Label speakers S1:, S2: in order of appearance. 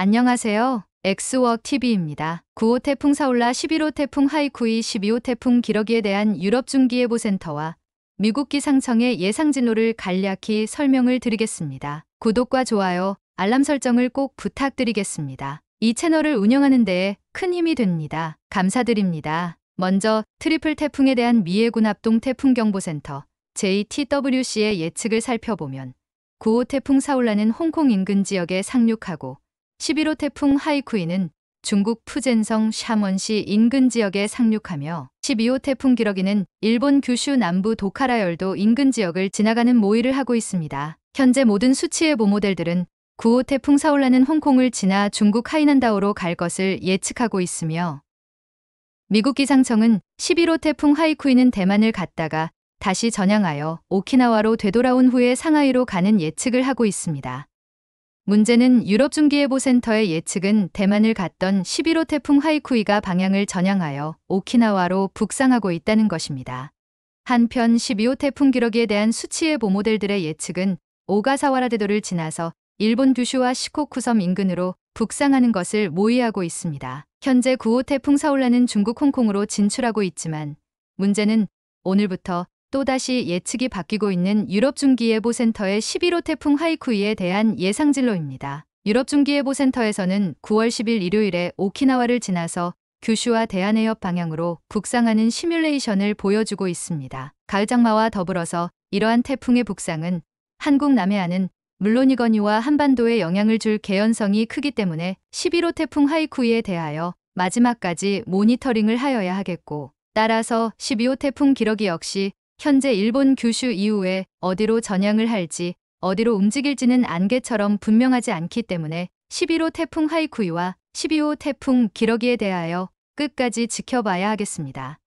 S1: 안녕하세요. 엑스워크 TV입니다. 9호 태풍 사울라 11호 태풍 하이쿠이 12호 태풍 기러기에 대한 유럽 중기예보센터와 미국 기상청의 예상 진로를 간략히 설명을 드리겠습니다. 구독과 좋아요, 알람 설정을 꼭 부탁드리겠습니다. 이 채널을 운영하는 데에 큰 힘이 됩니다. 감사드립니다. 먼저 트리플 태풍에 대한 미해군 합동 태풍경보센터 JTWC의 예측을 살펴보면 9호 태풍 사울라는 홍콩 인근 지역에 상륙하고 11호 태풍 하이쿠이는 중국 푸젠성 샤먼시 인근 지역에 상륙하며 12호 태풍 기러기는 일본 규슈 남부 도카라열도 인근 지역을 지나가는 모의를 하고 있습니다. 현재 모든 수치의 보모델들은 9호 태풍 사올라는 홍콩을 지나 중국 하이난다오로 갈 것을 예측하고 있으며 미국 기상청은 11호 태풍 하이쿠이는 대만을 갔다가 다시 전향하여 오키나와로 되돌아온 후에 상하이로 가는 예측을 하고 있습니다. 문제는 유럽중기예보센터의 예측은 대만을 갔던 11호 태풍 하이쿠이가 방향을 전향하여 오키나와로 북상하고 있다는 것입니다. 한편 12호 태풍 기록에 대한 수치예보 모델들의 예측은 오가사와라 대도를 지나서 일본 규슈와 시코쿠섬 인근으로 북상하는 것을 모의하고 있습니다. 현재 9호 태풍 사올라는 중국 홍콩으로 진출하고 있지만 문제는 오늘부터 또다시 예측이 바뀌고 있는 유럽중기예보센터의 11호 태풍 하이쿠이에 대한 예상진로입니다. 유럽중기예보센터에서는 9월 10일 일요일에 오키나와를 지나서 규슈와 대한해협 방향으로 북상하는 시뮬레이션을 보여주고 있습니다. 가을장마와 더불어서 이러한 태풍의 북상은 한국 남해안은 물론이거니와 한반도에 영향을 줄 개연성이 크기 때문에 11호 태풍 하이쿠이에 대하여 마지막까지 모니터링을 하여야 하겠고 따라서 12호 태풍 기러기 역시 현재 일본 규슈 이후에 어디로 전향을 할지 어디로 움직일지는 안개처럼 분명하지 않기 때문에 11호 태풍 하이쿠이와 12호 태풍 기러기에 대하여 끝까지 지켜봐야 하겠습니다.